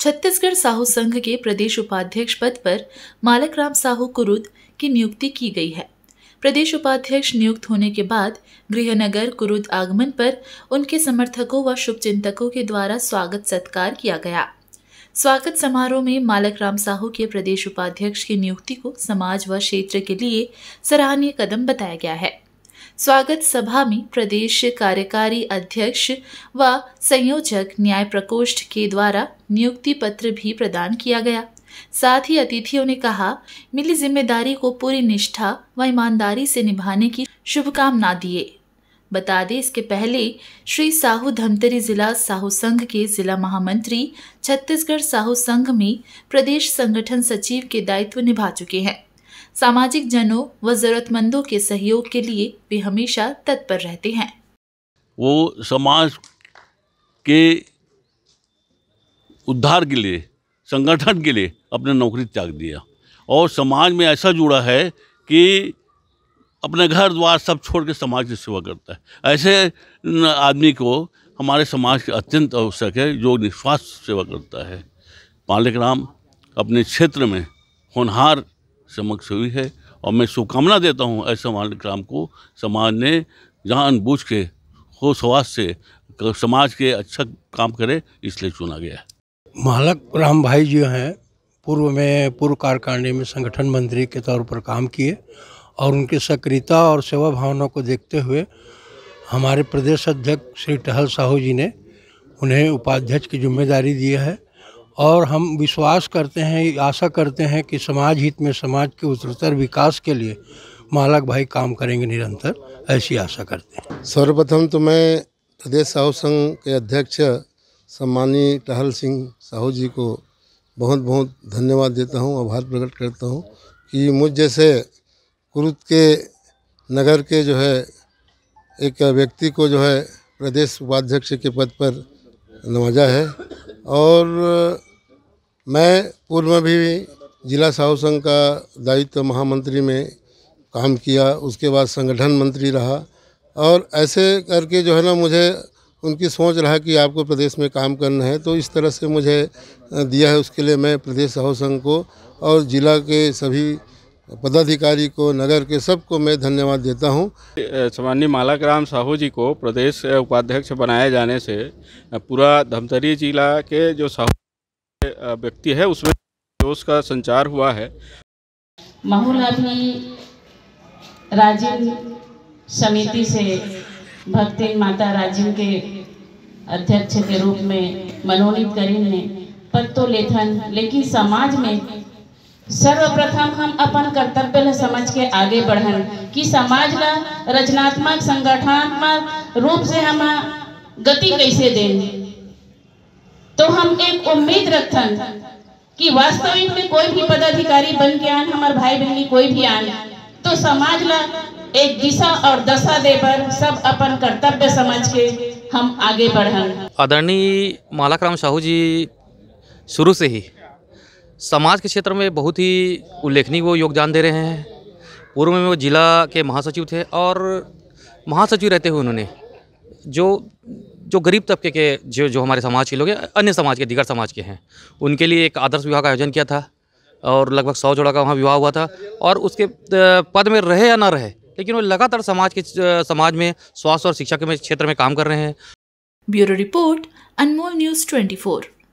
छत्तीसगढ़ साहू संघ के प्रदेश उपाध्यक्ष पद पर मालक राम साहू कुरुद की नियुक्ति की गई है प्रदेश उपाध्यक्ष नियुक्त होने के बाद गृहनगर कुरुद आगमन पर उनके समर्थकों व शुभचिंतकों के द्वारा स्वागत सत्कार किया गया स्वागत समारोह में मालक राम साहू के प्रदेश उपाध्यक्ष की नियुक्ति को समाज व क्षेत्र के लिए सराहनीय कदम बताया गया है स्वागत सभा में प्रदेश कार्यकारी अध्यक्ष व संयोजक न्याय प्रकोष्ठ के द्वारा नियुक्ति पत्र भी प्रदान किया गया साथ ही अतिथियों ने कहा मिली जिम्मेदारी को पूरी निष्ठा व ईमानदारी से निभाने की शुभकामना दिए बता दें इसके पहले श्री साहू धमतरी जिला साहू संघ के जिला महामंत्री छत्तीसगढ़ साहू संघ में प्रदेश संगठन सचिव के दायित्व निभा चुके हैं सामाजिक जनों व ज़रूरतमंदों के सहयोग के लिए वे हमेशा तत्पर रहते हैं वो समाज के उद्धार के लिए संगठन के लिए अपने नौकरी त्याग दिया और समाज में ऐसा जुड़ा है कि अपने घर द्वार सब छोड़ के समाज की सेवा करता है ऐसे आदमी को हमारे समाज की अत्यंत आवश्यक है जो निस्वार्थ सेवा करता है मालिक राम अपने क्षेत्र में होनहार समक्ष हुई है और मैं शुभकामना देता हूँ ऐसे राम को समाज ने जानबूझ के खुशवास से समाज के अच्छा काम करे इसलिए चुना गया मालक राम भाई जो हैं पूर्व में पूर्व कार्यकारिणी में संगठन मंत्री के तौर पर काम किए और उनकी सक्रियता और सेवा भावना को देखते हुए हमारे प्रदेश अध्यक्ष श्री टहल साहू जी ने उन्हें उपाध्यक्ष की जिम्मेदारी दी है और हम विश्वास करते हैं आशा करते हैं कि समाज हित में समाज के उत्तरोत्तर विकास के लिए मालक भाई काम करेंगे निरंतर ऐसी आशा करते हैं सर्वप्रथम तो मैं प्रदेश साहू संघ के अध्यक्ष सम्मानी टहल सिंह साहू जी को बहुत बहुत धन्यवाद देता हूँ आभार प्रकट करता हूँ कि मुझ जैसे कुरुत के नगर के जो है एक व्यक्ति को जो है प्रदेश उपाध्यक्ष के पद पर नवाजा है और मैं पूर्व में भी जिला साहू संघ का दायित्व महामंत्री में काम किया उसके बाद संगठन मंत्री रहा और ऐसे करके जो है ना मुझे उनकी सोच रहा कि आपको प्रदेश में काम करना है तो इस तरह से मुझे दिया है उसके लिए मैं प्रदेश साहू संघ को और जिला के सभी पदाधिकारी को नगर के सबको मैं धन्यवाद देता हूं। सामान्य मालाकराम साहू जी को प्रदेश उपाध्यक्ष बनाए जाने से पूरा धमतरी जिला के जो साहू व्यक्ति है उसमें जोश का संचार हुआ है महुला भी राजीव समिति से भक्ति माता राजीव के अध्यक्ष के रूप में मनोनीत करी ने पद तो लेथन लेकिन समाज में सर्वप्रथम हम अपन कर्तव्य समझ के आगे बढ़न कि समाज का रचनात्मक संगठनात्मक रूप से हम गति कैसे दें तो हम एक उम्मीद रखन कि वास्तविक में कोई भी पदाधिकारी बन के आन हमारे भाई बहनी कोई भी आन तो समाज ला एक दिशा और दशा दे पर सब अपन कर्तव्य समझ के हम आगे बढ़न आदरणीय मालाकराम साहू जी शुरू से ही समाज के क्षेत्र में बहुत ही उल्लेखनीय वो योगदान दे रहे हैं पूर्व में वो जिला के महासचिव थे और महासचिव रहते हुए उन्होंने जो जो गरीब तबके के जो जो हमारे समाज के लोग हैं अन्य समाज के दिगर समाज के हैं उनके लिए एक आदर्श विवाह का आयोजन किया था और लगभग सौ जोड़ा का वहाँ विवाह हुआ था और उसके पद में रहे या ना रहे लेकिन वो लगातार समाज के समाज में स्वास्थ्य और शिक्षा के क्षेत्र में काम कर रहे हैं bureau report Anmol news twenty